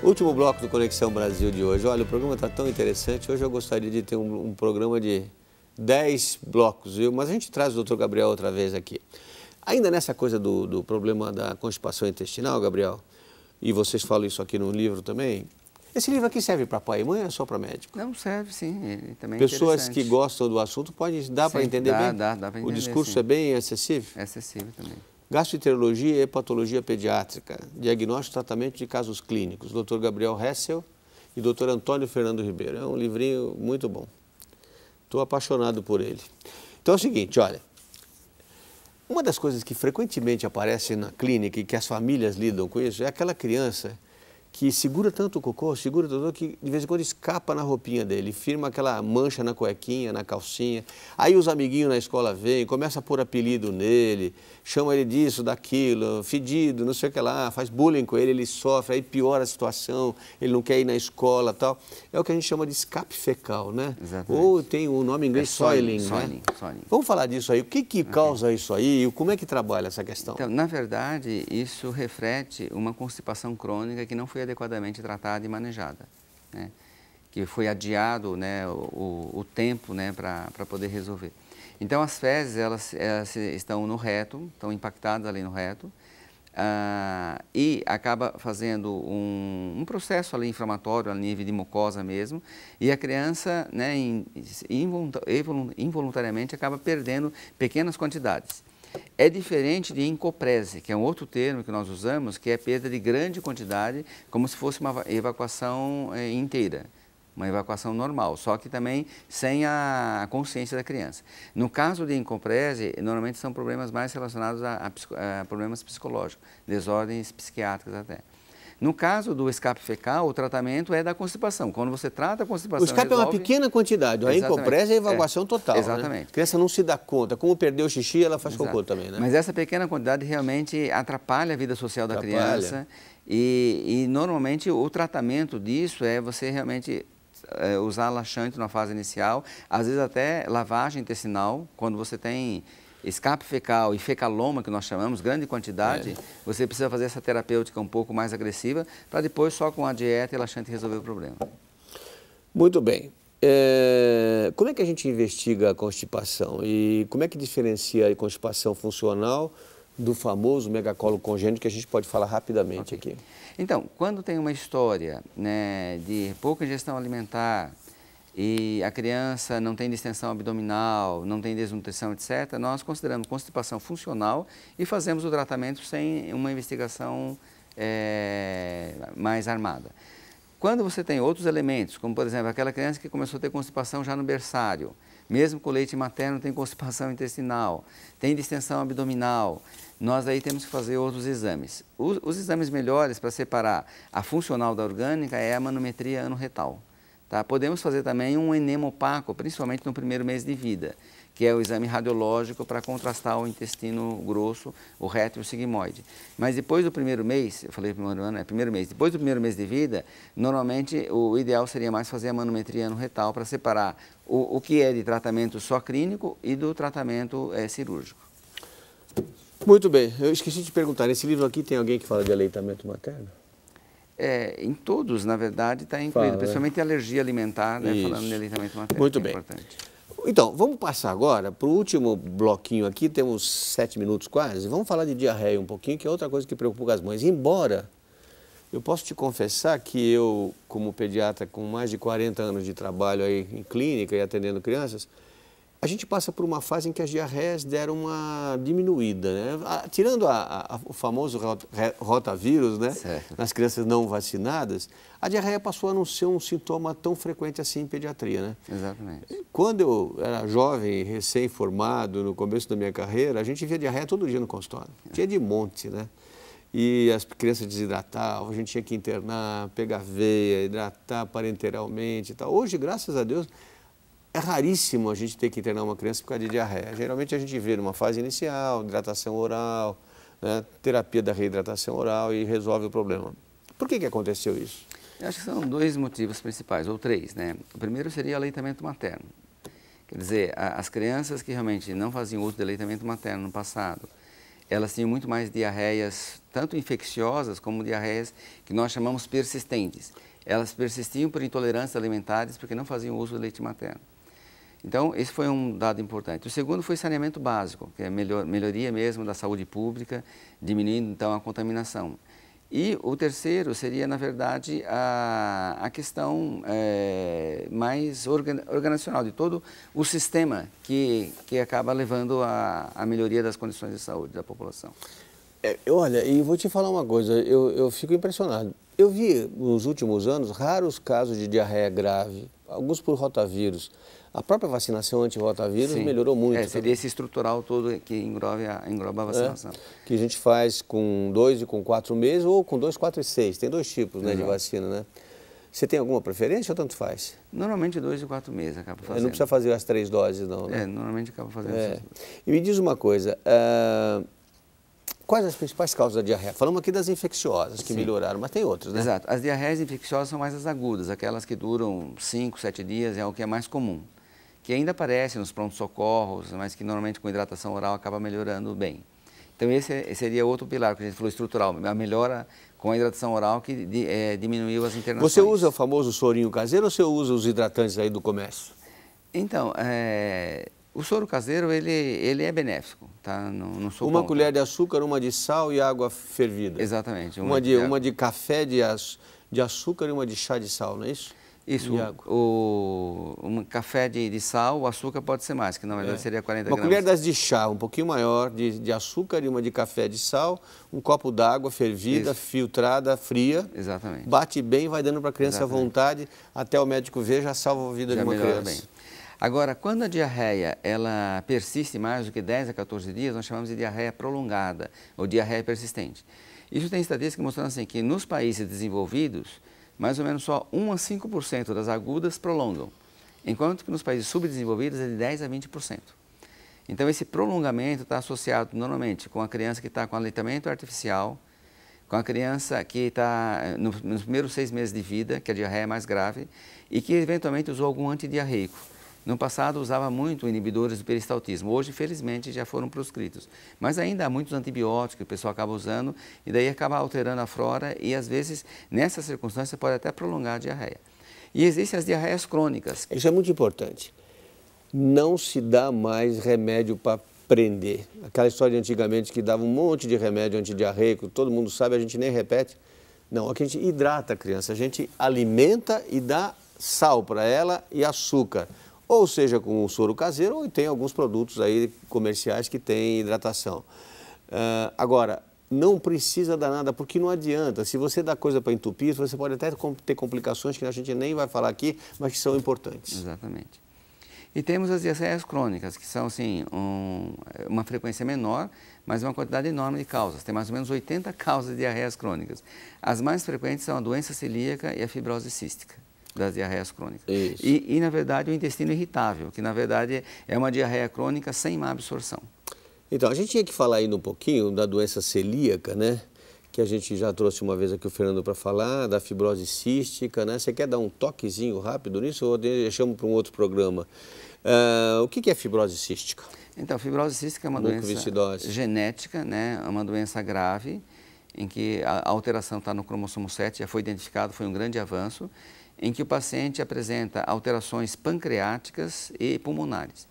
Último bloco do Conexão Brasil de hoje. Olha, o programa está tão interessante. Hoje eu gostaria de ter um, um programa de 10 blocos, viu? Mas a gente traz o doutor Gabriel outra vez aqui. Ainda nessa coisa do, do problema da constipação intestinal, Gabriel, e vocês falam isso aqui no livro também, esse livro aqui serve para pai e mãe ou é só para médico? Não, serve sim, ele também é Pessoas é que gostam do assunto podem, dá para entender dá, bem? Dá, dá para entender, O discurso sim. é bem acessível? É acessível também. Gastroenterologia e hepatologia pediátrica, diagnóstico e tratamento de casos clínicos, Dr. Gabriel Hessel e Dr. Antônio Fernando Ribeiro. É um livrinho muito bom. Estou apaixonado por ele. Então é o seguinte, olha. Uma das coisas que frequentemente aparece na clínica e que as famílias lidam com isso é aquela criança que segura tanto o cocô, segura tanto que de vez em quando escapa na roupinha dele, firma aquela mancha na cuequinha, na calcinha. Aí os amiguinhos na escola vêm, começa a pôr apelido nele, chama ele disso, daquilo, fedido, não sei o que lá, faz bullying com ele, ele sofre, aí piora a situação, ele não quer ir na escola tal. É o que a gente chama de escape fecal, né? Exatamente. Ou tem o um nome em inglês é soiling, soiling, né? Soiling, soiling. Vamos falar disso aí. O que, que causa okay. isso aí e como é que trabalha essa questão? Então, na verdade, isso reflete uma constipação crônica que não foi adequadamente tratada e manejada. Né? Que foi adiado né, o, o tempo né, para poder resolver. Então, as fezes elas, elas estão no reto, estão impactadas ali no reto, ah, e acaba fazendo um, um, processo ali inflamatório, a nível de mucosa mesmo, e a criança né, involuntariamente acaba perdendo pequenas quantidades. É diferente de encoprese, que é um outro termo que nós usamos, que é perda de grande quantidade, como se fosse uma evacuação eh, inteira, uma evacuação normal, só que também sem a consciência da criança. No caso de encoprese, normalmente são problemas mais relacionados a, a, a problemas psicológicos, desordens psiquiátricas até. No caso do escape fecal, o tratamento é da constipação. Quando você trata a constipação. O escape resolve... é uma pequena quantidade, a incompressa é a evacuação é. total. Né? Exatamente. Né? A criança não se dá conta. Como perdeu o xixi, ela faz Exato. cocô também, né? Mas essa pequena quantidade realmente atrapalha a vida social da criança. E, e normalmente o tratamento disso é você realmente é, usar laxante na fase inicial, às vezes até lavagem intestinal, quando você tem escape fecal e fecaloma, que nós chamamos, grande quantidade, é. você precisa fazer essa terapêutica um pouco mais agressiva, para depois só com a dieta e laxante resolver o problema. Muito bem. É, como é que a gente investiga a constipação e como é que diferencia a constipação funcional do famoso megacolo congênito que a gente pode falar rapidamente okay. aqui? Então, quando tem uma história né, de pouca ingestão alimentar, e a criança não tem distensão abdominal, não tem desnutrição, etc., nós consideramos constipação funcional e fazemos o tratamento sem uma investigação é, mais armada. Quando você tem outros elementos, como por exemplo aquela criança que começou a ter constipação já no berçário, mesmo com leite materno tem constipação intestinal, tem distensão abdominal, nós aí temos que fazer outros exames. Os, os exames melhores para separar a funcional da orgânica é a manometria anorretal. Tá? Podemos fazer também um enema opaco, principalmente no primeiro mês de vida, que é o exame radiológico para contrastar o intestino grosso, o reto e o sigmoide. Mas depois do primeiro mês, eu falei primeiro ano, é né, primeiro mês, depois do primeiro mês de vida, normalmente o ideal seria mais fazer a manometria no retal para separar o, o que é de tratamento só clínico e do tratamento é, cirúrgico. Muito bem, eu esqueci de perguntar, nesse livro aqui tem alguém que fala de aleitamento materno? É, em todos, na verdade, está incluído, Fala, né? principalmente é. alergia alimentar, né? falando de aleitamento materno. Muito é bem. É importante. Então, vamos passar agora para o último bloquinho aqui, temos sete minutos quase. Vamos falar de diarreia um pouquinho, que é outra coisa que preocupa as mães. Embora eu posso te confessar que eu, como pediatra com mais de 40 anos de trabalho aí em clínica e atendendo crianças, a gente passa por uma fase em que as diarreias deram uma diminuída, né? tirando a, a, o famoso rotavírus, né? Certo. Nas crianças não vacinadas, a diarreia passou a não ser um sintoma tão frequente assim em pediatria, né? Exatamente. Quando eu era jovem, recém-formado, no começo da minha carreira, a gente via diarreia todo dia no consultório. Tinha de monte, né? E as crianças desidratavam, a gente tinha que internar, pegar veia, hidratar parenteralmente e tal. Hoje, graças a Deus, é raríssimo a gente ter que internar uma criança por causa de diarreia. Geralmente a gente vê numa fase inicial, hidratação oral, né, terapia da reidratação oral e resolve o problema. Por que, que aconteceu isso? Eu acho que são dois motivos principais, ou três. Né? O primeiro seria o aleitamento materno. Quer dizer, a, as crianças que realmente não faziam uso de aleitamento materno no passado, elas tinham muito mais diarreias, tanto infecciosas como diarreias que nós chamamos persistentes. Elas persistiam por intolerâncias alimentares porque não faziam uso do leite materno. Então, esse foi um dado importante. O segundo foi saneamento básico, que é melhor, melhoria mesmo da saúde pública, diminuindo então a contaminação. E o terceiro seria, na verdade, a, a questão é, mais organizacional de todo o sistema que, que acaba levando à melhoria das condições de saúde da população. É, olha, e vou te falar uma coisa, eu, eu fico impressionado. Eu vi nos últimos anos raros casos de diarreia grave, alguns por rotavírus. A própria vacinação anti-rotavírus melhorou é, muito. É, seria né? esse estrutural todo que englobe a, engloba a é, vacinação. É, que a gente faz com dois e com quatro meses, ou com dois, quatro e seis. Tem dois tipos né, de vacina, né? Você tem alguma preferência ou tanto faz? Normalmente dois e quatro meses acaba fazendo. não precisa fazer as três doses, não. Né? É, normalmente acaba fazendo. É. E me diz uma coisa, uh, quais as principais causas da diarreia? Falamos aqui das infecciosas que Sim. melhoraram, mas tem outras, né? Exato. As diarreias infecciosas são mais as agudas, aquelas que duram cinco, sete dias, é o que é mais comum que ainda aparece nos pronto socorros mas que normalmente com hidratação oral acaba melhorando bem. Então esse seria outro pilar que a gente falou estrutural, a melhora com a hidratação oral que é, diminuiu as internações. Você usa o famoso sorinho caseiro ou você usa os hidratantes aí do comércio? Então, é, o soro caseiro ele, ele é benéfico, tá? Não, não sou uma colher de açúcar, uma de sal e água fervida. Exatamente. Uma, uma de, de, uma de café de, açúcar e uma de chá de sal, não é isso? Isso, Iago. o, um café de, de, sal, o açúcar pode ser mais, que na verdade é. seria 40 uma gramas. Uma colher das de chá, um pouquinho maior, de, de açúcar e uma de café de sal, um copo d'água fervida, Isso. filtrada, fria. Exatamente. Bate bem, vai dando para a criança Exatamente. à vontade, até o médico ver, já salva a vida já de uma criança. Bem. Agora, quando a diarreia ela persiste mais do que 10 a 14 dias, nós chamamos de diarreia prolongada ou diarreia persistente. Isso tem estatística mostrando assim, que nos países desenvolvidos, mais ou menos só 1 a 5% das agudas prolongam, enquanto que nos países subdesenvolvidos é de 10 a 20%. Então, esse prolongamento está associado normalmente com a criança que está com aleitamento artificial, com a criança que está eh, nos primeiros seis meses de vida, que a diarreia é mais grave, e que eventualmente usou algum antidiarreico. No passado usava muito inibidores do peristaltismo, hoje felizmente, já foram proscritos. Mas ainda há muitos antibióticos que o pessoal acaba usando e daí acaba alterando a flora e às vezes nessa circunstância pode até prolongar a diarreia. E existem as diarreias crônicas. Isso é muito importante. Não se dá mais remédio para prender. Aquela história de antigamente que dava um monte de remédio antidiarreico, todo mundo sabe, a gente nem repete. Não, que a gente hidrata a criança, a gente alimenta e dá sal para ela e açúcar ou seja com um soro caseiro, ou tem alguns produtos aí comerciais que têm hidratação. Uh, agora, não precisa dar nada, porque não adianta. Se você dá coisa para entupir, você pode até ter complicações que a gente nem vai falar aqui, mas que são importantes. Exatamente. E temos as diarreias crônicas, que são, assim, um, uma frequência menor, mas uma quantidade enorme de causas. Tem mais ou menos 80 causas de diarreias crônicas. As mais frequentes são a doença celíaca e a fibrose cística das diarreias crônicas. E, e, na verdade, o intestino irritável, que, na verdade, é uma diarreia crônica sem má absorção. Então, a gente tinha que falar ainda um pouquinho da doença celíaca, né? Que a gente já trouxe uma vez aqui o Fernando para falar, da fibrose cística, né? Você quer dar um toquezinho rápido nisso ou deixamos para um outro programa? Uh, o que, que é fibrose cística? Então, fibrose cística é uma doença genética, né? É uma doença grave, em que a alteração está no cromossomo 7, já foi identificado, foi um grande avanço em que o paciente apresenta alterações pancreáticas e pulmonares.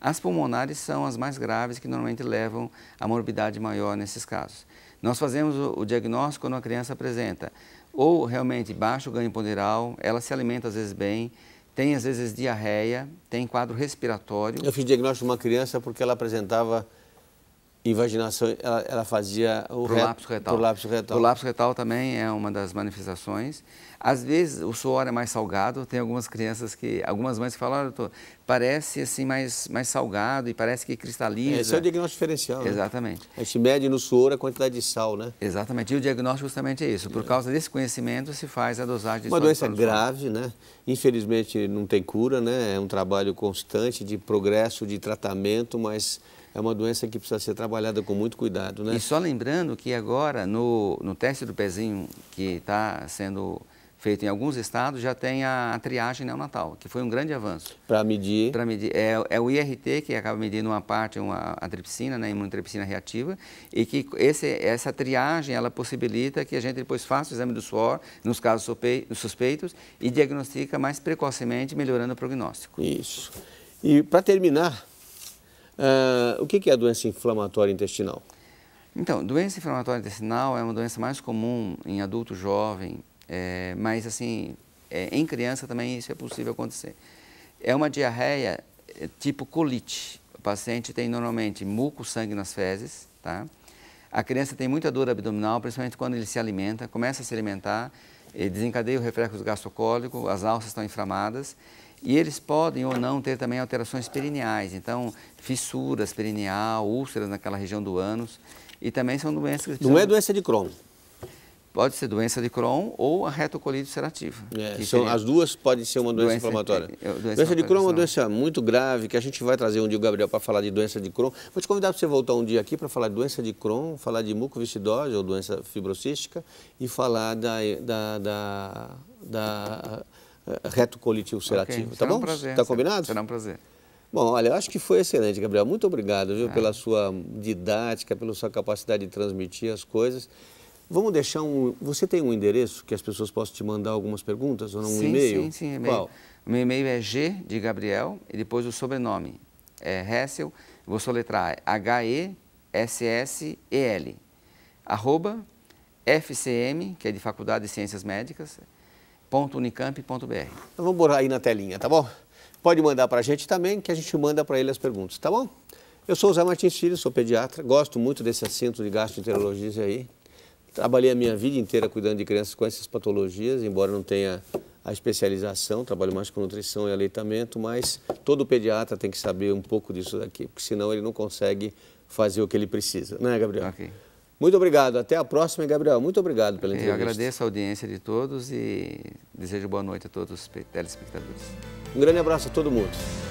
As pulmonares são as mais graves que normalmente levam a morbidade maior nesses casos. Nós fazemos o diagnóstico quando a criança apresenta ou realmente baixo ganho ponderal, ela se alimenta às vezes bem, tem às vezes diarreia, tem quadro respiratório. Eu fiz diagnóstico de uma criança porque ela apresentava invaginação, ela, ela fazia o prolapso retal. prolapso retal. Prolapso retal também é uma das manifestações. Às vezes o suor é mais salgado, tem algumas crianças que, algumas mães que falam, olha, doutor, parece assim mais, mais salgado e parece que cristaliza. Esse é o diagnóstico diferencial. Né? Exatamente. Né? A gente mede no suor a quantidade de sal, né? Exatamente. E o diagnóstico justamente é isso. Por é. causa desse conhecimento se faz a dosagem de Uma doença grave, né? Infelizmente não tem cura, né? É um trabalho constante de progresso, de tratamento, mas é uma doença que precisa ser trabalhada com muito cuidado, né? E só lembrando que agora, no, no teste do pezinho que está sendo feito em alguns estados, já tem a, a triagem neonatal, que foi um grande avanço. Para medir? Para medir. É, é, o IRT, que acaba medindo uma parte, uma, a tripsina, né, imunotripsina reativa, e que esse, essa triagem, ela possibilita que a gente depois faça o exame do suor, nos casos suspeitos, e diagnostica mais precocemente, melhorando o prognóstico. Isso. E para terminar, Uh, o que é a doença inflamatória intestinal? Então, doença inflamatória intestinal é uma doença mais comum em adulto jovem, é, mas assim, é, em criança também isso é possível acontecer. É uma diarreia é, tipo colite. O paciente tem normalmente muco, sangue nas fezes, tá? A criança tem muita dor abdominal, principalmente quando ele se alimenta, começa a se alimentar, desencadeia o reflexo gastrocólico, as alças estão inflamadas e eles podem ou não ter também alterações perineais, então fissuras perineal, úlceras naquela região do ânus. E também são doenças que Não é doença de Crohn? Pode ser doença de Crohn ou a retocolite ulcerativa. É, são, as duas podem ser uma doença, doença inflamatória. De, é, é, doença, doença de Crohn é uma doença muito grave, que a gente vai trazer um dia o Gabriel para falar de doença de Crohn. Vou te convidar para você voltar um dia aqui para falar de doença de Crohn, falar de mucoviscidose ou doença fibrocística e falar da, da, da, da eh, reto coletivo seletivo, okay. tá Será bom? Um prazer, tá combinado? Será um prazer. Bom, olha, eu acho que foi excelente, Gabriel. Muito obrigado viu, é. pela sua didática, pela sua capacidade de transmitir as coisas. Vamos deixar um. Você tem um endereço que as pessoas possam te mandar algumas perguntas ou não? Um e-mail? Sim, sim, e-mail. Qual? Meu e-mail é G de Gabriel e depois o sobrenome. É Hessel, vou soletrar H-E-S-S-E-L. Arroba FCM, que é de Faculdade de Ciências Médicas, www.unicamp.br. Vamos botar aí na telinha, tá bom? Pode mandar para a gente também, que a gente manda para ele as perguntas, tá bom? Eu sou o Zé Martins Filho, sou pediatra, gosto muito desse assunto de gastroenterologia aí. Trabalhei a minha vida inteira cuidando de crianças com essas patologias, embora não tenha a especialização, trabalho mais com nutrição e aleitamento, mas todo pediatra tem que saber um pouco disso daqui, porque senão ele não consegue fazer o que ele precisa, né, Gabriel? Okay. Muito obrigado. Até a próxima, Gabriel. Muito obrigado pela entrevista. Eu agradeço a audiência de todos e desejo boa noite a todos os telespectadores. Um grande abraço a todo mundo.